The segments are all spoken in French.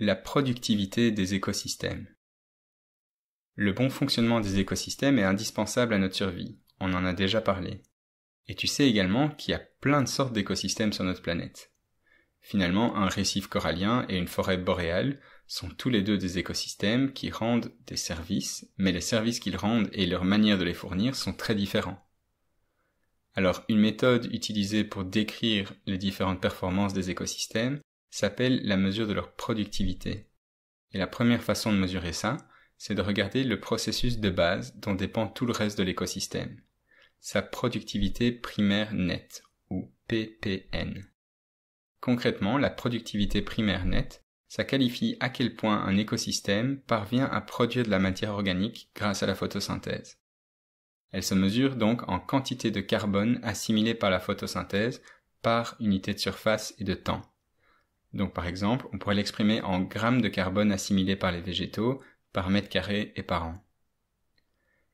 la productivité des écosystèmes. Le bon fonctionnement des écosystèmes est indispensable à notre survie, on en a déjà parlé. Et tu sais également qu'il y a plein de sortes d'écosystèmes sur notre planète. Finalement, un récif corallien et une forêt boréale sont tous les deux des écosystèmes qui rendent des services, mais les services qu'ils rendent et leur manière de les fournir sont très différents. Alors, une méthode utilisée pour décrire les différentes performances des écosystèmes s'appelle la mesure de leur productivité. Et la première façon de mesurer ça, c'est de regarder le processus de base dont dépend tout le reste de l'écosystème, sa productivité primaire nette, ou PPN. Concrètement, la productivité primaire nette, ça qualifie à quel point un écosystème parvient à produire de la matière organique grâce à la photosynthèse. Elle se mesure donc en quantité de carbone assimilée par la photosynthèse par unité de surface et de temps. Donc par exemple, on pourrait l'exprimer en grammes de carbone assimilés par les végétaux par mètre carré et par an.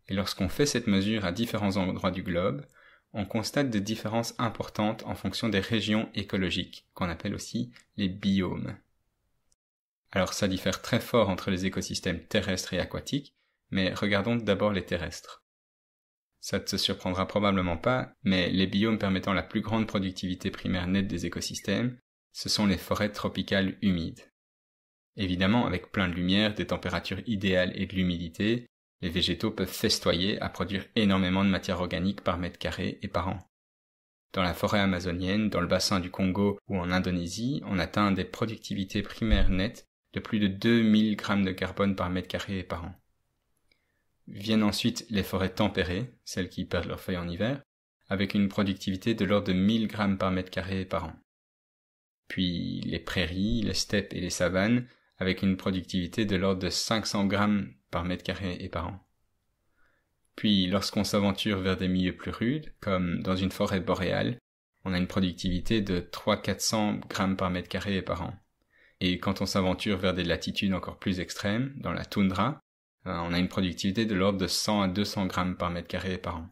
Et lorsqu'on fait cette mesure à différents endroits du globe, on constate des différences importantes en fonction des régions écologiques, qu'on appelle aussi les biomes. Alors ça diffère très fort entre les écosystèmes terrestres et aquatiques, mais regardons d'abord les terrestres. Ça ne se surprendra probablement pas, mais les biomes permettant la plus grande productivité primaire nette des écosystèmes ce sont les forêts tropicales humides. Évidemment, avec plein de lumière, des températures idéales et de l'humidité, les végétaux peuvent festoyer à produire énormément de matière organique par mètre carré et par an. Dans la forêt amazonienne, dans le bassin du Congo ou en Indonésie, on atteint des productivités primaires nettes de plus de 2000 grammes de carbone par mètre carré et par an. Viennent ensuite les forêts tempérées, celles qui perdent leurs feuilles en hiver, avec une productivité de l'ordre de 1000 grammes par mètre carré et par an puis les prairies, les steppes et les savanes, avec une productivité de l'ordre de 500 grammes par mètre carré et par an. Puis, lorsqu'on s'aventure vers des milieux plus rudes, comme dans une forêt boréale, on a une productivité de 300-400 grammes par mètre carré et par an. Et quand on s'aventure vers des latitudes encore plus extrêmes, dans la toundra, euh, on a une productivité de l'ordre de 100 à 200 grammes par mètre carré et par an.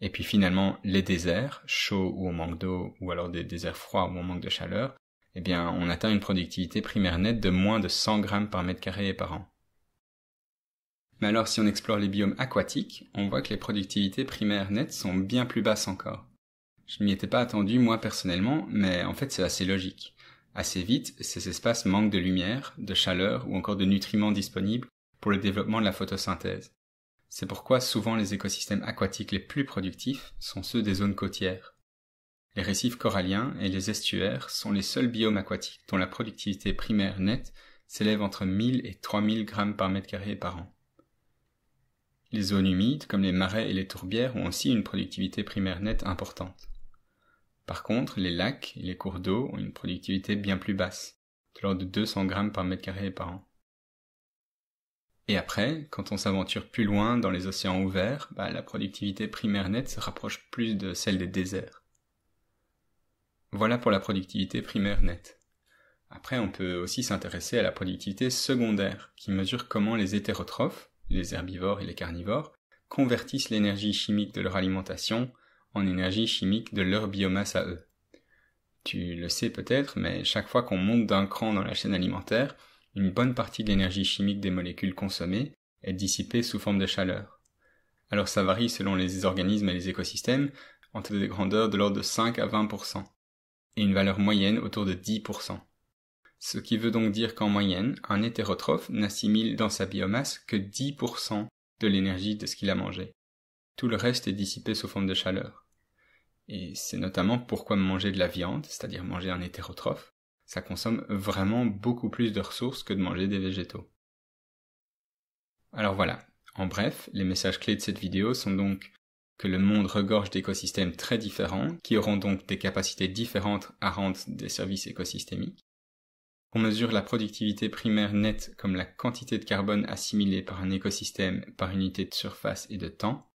Et puis finalement, les déserts, chauds ou au manque d'eau, ou alors des déserts froids ou en manque de chaleur, eh bien, on atteint une productivité primaire nette de moins de 100 grammes par mètre carré et par an. Mais alors, si on explore les biomes aquatiques, on voit que les productivités primaires nettes sont bien plus basses encore. Je m'y étais pas attendu, moi, personnellement, mais en fait, c'est assez logique. Assez vite, ces espaces manquent de lumière, de chaleur ou encore de nutriments disponibles pour le développement de la photosynthèse. C'est pourquoi souvent les écosystèmes aquatiques les plus productifs sont ceux des zones côtières. Les récifs coralliens et les estuaires sont les seuls biomes aquatiques dont la productivité primaire nette s'élève entre 1000 et 3000 grammes par mètre carré par an. Les zones humides, comme les marais et les tourbières, ont aussi une productivité primaire nette importante. Par contre, les lacs et les cours d'eau ont une productivité bien plus basse, de l'ordre de 200 grammes par mètre carré par an. Et après, quand on s'aventure plus loin dans les océans ouverts, bah, la productivité primaire nette se rapproche plus de celle des déserts. Voilà pour la productivité primaire nette. Après, on peut aussi s'intéresser à la productivité secondaire, qui mesure comment les hétérotrophes, les herbivores et les carnivores, convertissent l'énergie chimique de leur alimentation en énergie chimique de leur biomasse à eux. Tu le sais peut-être, mais chaque fois qu'on monte d'un cran dans la chaîne alimentaire, une bonne partie de l'énergie chimique des molécules consommées est dissipée sous forme de chaleur. Alors ça varie selon les organismes et les écosystèmes, entre des grandeurs de l'ordre de 5 à 20%, et une valeur moyenne autour de 10%. Ce qui veut donc dire qu'en moyenne, un hétérotrophe n'assimile dans sa biomasse que 10% de l'énergie de ce qu'il a mangé. Tout le reste est dissipé sous forme de chaleur. Et c'est notamment pourquoi manger de la viande, c'est-à-dire manger un hétérotrophe, ça consomme vraiment beaucoup plus de ressources que de manger des végétaux. Alors voilà, en bref, les messages clés de cette vidéo sont donc que le monde regorge d'écosystèmes très différents, qui auront donc des capacités différentes à rendre des services écosystémiques. On mesure la productivité primaire nette comme la quantité de carbone assimilée par un écosystème par unité de surface et de temps,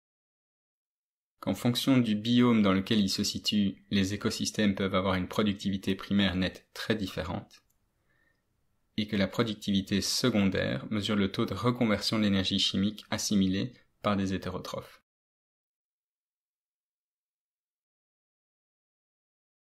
qu'en fonction du biome dans lequel ils se situent, les écosystèmes peuvent avoir une productivité primaire nette très différente, et que la productivité secondaire mesure le taux de reconversion de l'énergie chimique assimilée par des hétérotrophes.